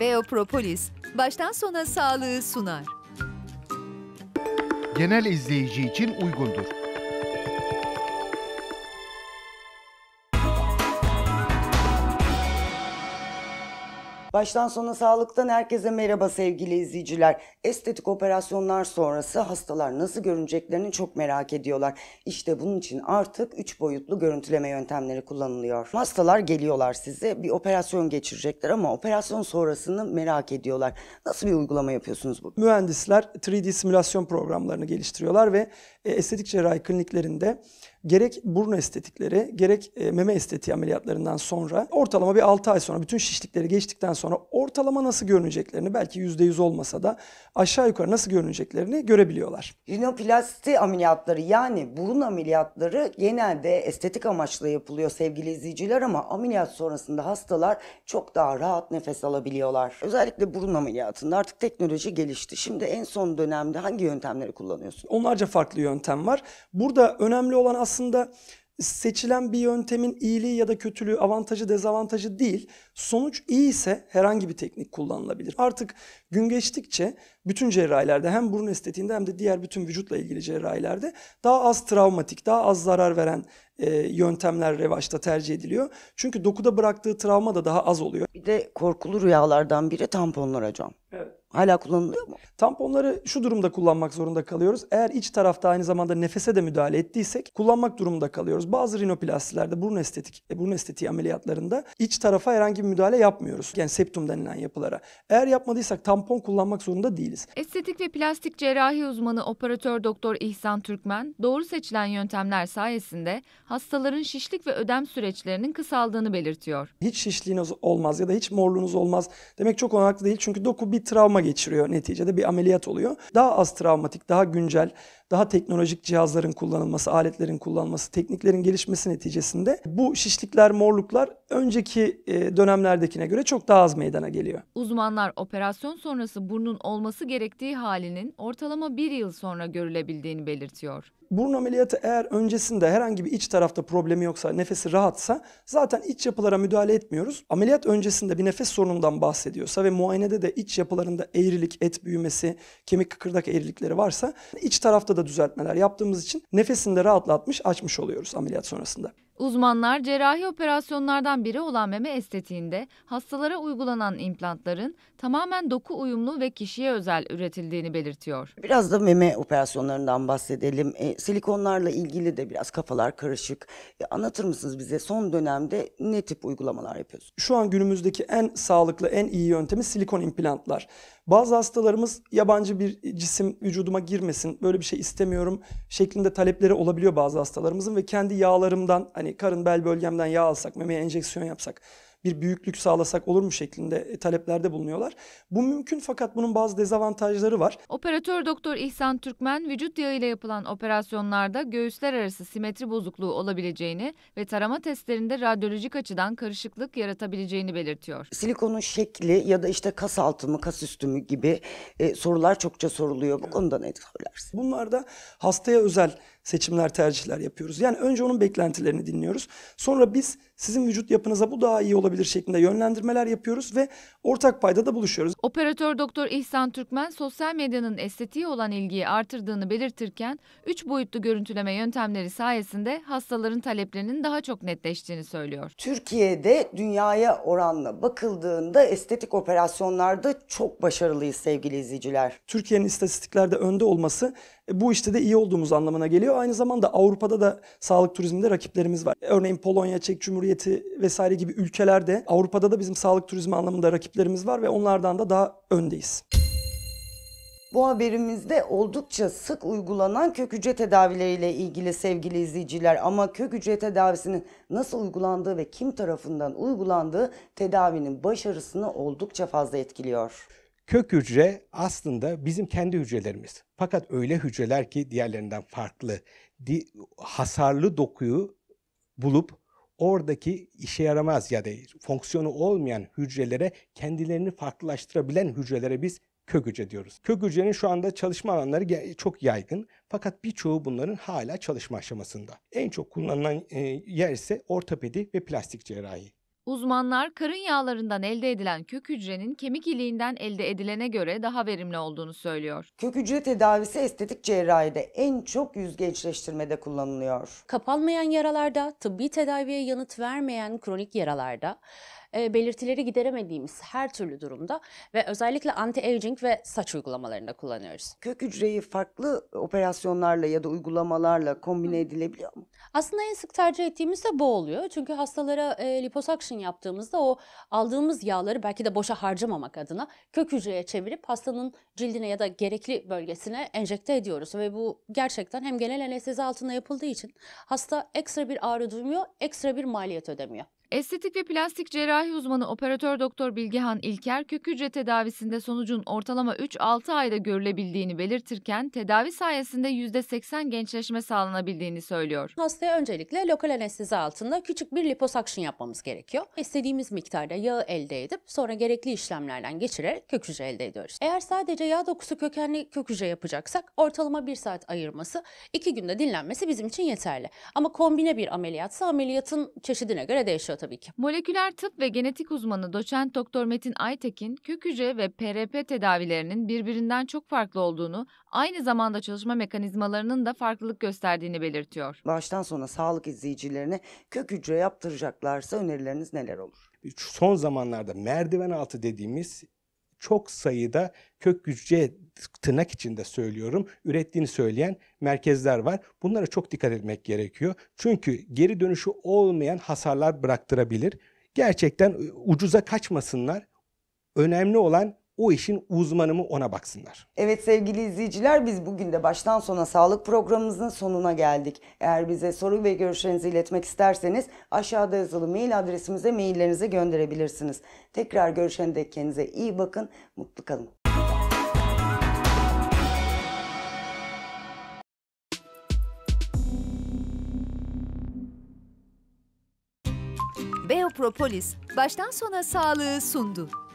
Beopropolis baştan sona sağlığı sunar. Genel izleyici için uygundur. Baştan sona sağlıktan herkese merhaba sevgili izleyiciler. Estetik operasyonlar sonrası hastalar nasıl görüneceklerini çok merak ediyorlar. İşte bunun için artık 3 boyutlu görüntüleme yöntemleri kullanılıyor. Hastalar geliyorlar size bir operasyon geçirecekler ama operasyon sonrasını merak ediyorlar. Nasıl bir uygulama yapıyorsunuz bu? Mühendisler 3D simülasyon programlarını geliştiriyorlar ve e, estetik cerrahi kliniklerinde gerek burun estetikleri gerek e, meme estetiği ameliyatlarından sonra ortalama bir 6 ay sonra bütün şişlikleri geçtikten sonra ortalama nasıl görüneceklerini belki %100 olmasa da aşağı yukarı nasıl görüneceklerini görebiliyorlar. Rinoplasti ameliyatları yani burun ameliyatları genelde estetik amaçla yapılıyor sevgili izleyiciler ama ameliyat sonrasında hastalar çok daha rahat nefes alabiliyorlar. Özellikle burun ameliyatında artık teknoloji gelişti. Şimdi en son dönemde hangi yöntemleri kullanıyorsun? Onlarca farklı yöntem var. Burada önemli olan aslında aslında seçilen bir yöntemin iyiliği ya da kötülüğü, avantajı, dezavantajı değil. Sonuç iyi ise herhangi bir teknik kullanılabilir. Artık gün geçtikçe bütün cerrahilerde hem burun estetiğinde hem de diğer bütün vücutla ilgili cerrahilerde daha az travmatik, daha az zarar veren e, yöntemler revaçta tercih ediliyor. Çünkü dokuda bıraktığı travma da daha az oluyor. Bir de korkulu rüyalardan biri tamponlar hocam. Evet. Hala kullanılıyor mu? Tamponları şu durumda kullanmak zorunda kalıyoruz. Eğer iç tarafta aynı zamanda nefese de müdahale ettiysek kullanmak durumunda kalıyoruz. Bazı rinoplastilerde burun estetik, e, burun estetiği ameliyatlarında iç tarafa herhangi bir müdahale yapmıyoruz. Yani septum denilen yapılara. Eğer yapmadıysak tampon kullanmak zorunda değiliz. Estetik ve plastik cerrahi uzmanı operatör doktor İhsan Türkmen, doğru seçilen yöntemler sayesinde hastaların şişlik ve ödem süreçlerinin kısaldığını belirtiyor. Hiç şişliğiniz olmaz ya da hiç morluğunuz olmaz demek çok olanaklı değil. Çünkü doku bir travma geçiriyor neticede bir ameliyat oluyor. Daha az travmatik, daha güncel, daha teknolojik cihazların kullanılması, aletlerin kullanılması, tekniklerin gelişmesi neticesinde bu şişlikler, morluklar önceki e, dönemlerdekine göre çok daha az meydana geliyor. Uzmanlar operasyon sonrası burnun olması gerektiği halinin ortalama bir yıl sonra görülebildiğini belirtiyor burun ameliyatı eğer öncesinde herhangi bir iç tarafta problemi yoksa, nefesi rahatsa zaten iç yapılara müdahale etmiyoruz. Ameliyat öncesinde bir nefes sorunundan bahsediyorsa ve muayenede de iç yapılarında eğrilik, et büyümesi, kemik kıkırdak eğrilikleri varsa iç tarafta da düzeltmeler yaptığımız için nefesinde rahatlatmış, açmış oluyoruz ameliyat sonrasında. Uzmanlar cerrahi operasyonlardan biri olan meme estetiğinde hastalara uygulanan implantların tamamen doku uyumlu ve kişiye özel üretildiğini belirtiyor. Biraz da meme operasyonlarından bahsedelim. E, silikonlarla ilgili de biraz kafalar karışık. E, anlatır mısınız bize son dönemde ne tip uygulamalar yapıyoruz? Şu an günümüzdeki en sağlıklı, en iyi yöntemi silikon implantlar. Bazı hastalarımız yabancı bir cisim vücuduma girmesin, böyle bir şey istemiyorum şeklinde talepleri olabiliyor bazı hastalarımızın ve kendi yağlarımdan hani Hani karın bel bölgemden yağ alsak, memeye enjeksiyon yapsak bir büyüklük sağlasak olur mu şeklinde e, taleplerde bulunuyorlar. Bu mümkün fakat bunun bazı dezavantajları var. Operatör doktor İhsan Türkmen vücut yağı ile yapılan operasyonlarda göğüsler arası simetri bozukluğu olabileceğini ve tarama testlerinde radyolojik açıdan karışıklık yaratabileceğini belirtiyor. Silikonun şekli ya da işte kas altı mı kas üstü mü gibi e, sorular çokça soruluyor. Bu konuda ne söylersin? Bunlar da hastaya özel seçimler, tercihler yapıyoruz. Yani önce onun beklentilerini dinliyoruz. Sonra biz sizin vücut yapınıza bu daha iyi olabilir şeklinde yönlendirmeler yapıyoruz ve ortak payda da buluşuyoruz. Operatör Doktor İhsan Türkmen sosyal medyanın estetiğe olan ilgiyi artırdığını belirtirken üç boyutlu görüntüleme yöntemleri sayesinde hastaların taleplerinin daha çok netleştiğini söylüyor. Türkiye'de dünyaya oranla bakıldığında estetik operasyonlarda çok başarılıyız sevgili izleyiciler. Türkiye'nin istatistiklerde önde olması e, bu işte de iyi olduğumuz anlamına geliyor. Aynı zamanda Avrupa'da da sağlık turizminde rakiplerimiz var. Örneğin Polonya, Çek Cumhuriyeti vesaire gibi ülkelerde Avrupa'da da bizim sağlık turizmi anlamında rakiplerimiz var ve onlardan da daha öndeyiz. Bu haberimizde oldukça sık uygulanan kök hücre tedavileriyle ilgili sevgili izleyiciler ama kök hücre tedavisinin nasıl uygulandığı ve kim tarafından uygulandığı tedavinin başarısını oldukça fazla etkiliyor. Kök hücre aslında bizim kendi hücrelerimiz. Fakat öyle hücreler ki diğerlerinden farklı hasarlı dokuyu bulup oradaki işe yaramaz ya da fonksiyonu olmayan hücrelere kendilerini farklılaştırabilen hücrelere biz kök hücre diyoruz. Kök hücrenin şu anda çalışma alanları çok yaygın fakat birçoğu bunların hala çalışma aşamasında. En çok kullanılan e, yer ise ortopedi ve plastik cerrahi. Uzmanlar karın yağlarından elde edilen kök hücrenin kemik iliğinden elde edilene göre daha verimli olduğunu söylüyor. Kök hücre tedavisi estetik cerrahide en çok yüz gençleştirmede kullanılıyor. Kapanmayan yaralarda, tıbbi tedaviye yanıt vermeyen kronik yaralarda e, belirtileri gideremediğimiz her türlü durumda ve özellikle anti-aging ve saç uygulamalarında kullanıyoruz. Kök hücreyi farklı operasyonlarla ya da uygulamalarla kombine Hı. edilebiliyor mu? Aslında en sık tercih ettiğimiz de bu oluyor. Çünkü hastalara e, liposuction yaptığımızda o aldığımız yağları belki de boşa harcamamak adına kök hücreye çevirip hastanın cildine ya da gerekli bölgesine enjekte ediyoruz. Ve bu gerçekten hem genel anestezi altında yapıldığı için hasta ekstra bir ağrı duymuyor, ekstra bir maliyet ödemiyor. Estetik ve plastik cerrahi uzmanı operatör doktor Bilgehan İlker kök hücre tedavisinde sonucun ortalama 3-6 ayda görülebildiğini belirtirken tedavi sayesinde %80 gençleşme sağlanabildiğini söylüyor. Hastaya öncelikle lokal anestezi altında küçük bir liposuction yapmamız gerekiyor. İstediğimiz miktarda yağı elde edip sonra gerekli işlemlerden geçirerek kök hücre elde ediyoruz. Eğer sadece yağ dokusu kökenli kök hücre yapacaksak ortalama 1 saat ayırması, 2 günde dinlenmesi bizim için yeterli. Ama kombine bir ameliyatsa ameliyatın çeşidine göre değişiyor tabii ki. Moleküler tıp ve genetik uzmanı doçent doktor Metin Aytekin, kök hücre ve PRP tedavilerinin birbirinden çok farklı olduğunu, aynı zamanda çalışma mekanizmalarının da farklılık gösterdiğini belirtiyor. Baştan sona sağlık izleyicilerine kök hücre yaptıracaklarsa önerileriniz neler olur? Son zamanlarda merdiven altı dediğimiz çok sayıda kök gücüye tırnak içinde söylüyorum ürettiğini söyleyen merkezler var. Bunlara çok dikkat etmek gerekiyor. Çünkü geri dönüşü olmayan hasarlar bıraktırabilir. Gerçekten ıı, ucuza kaçmasınlar. Önemli olan o işin uzmanı mı ona baksınlar. Evet sevgili izleyiciler biz bugün de baştan sona sağlık programımızın sonuna geldik. Eğer bize soru ve görüşlerinizi iletmek isterseniz aşağıda yazılı mail adresimize maillerinizi gönderebilirsiniz. Tekrar görüşene dek kendinize iyi bakın, mutlu kalın. Beopropolis baştan sona sağlığı sundu.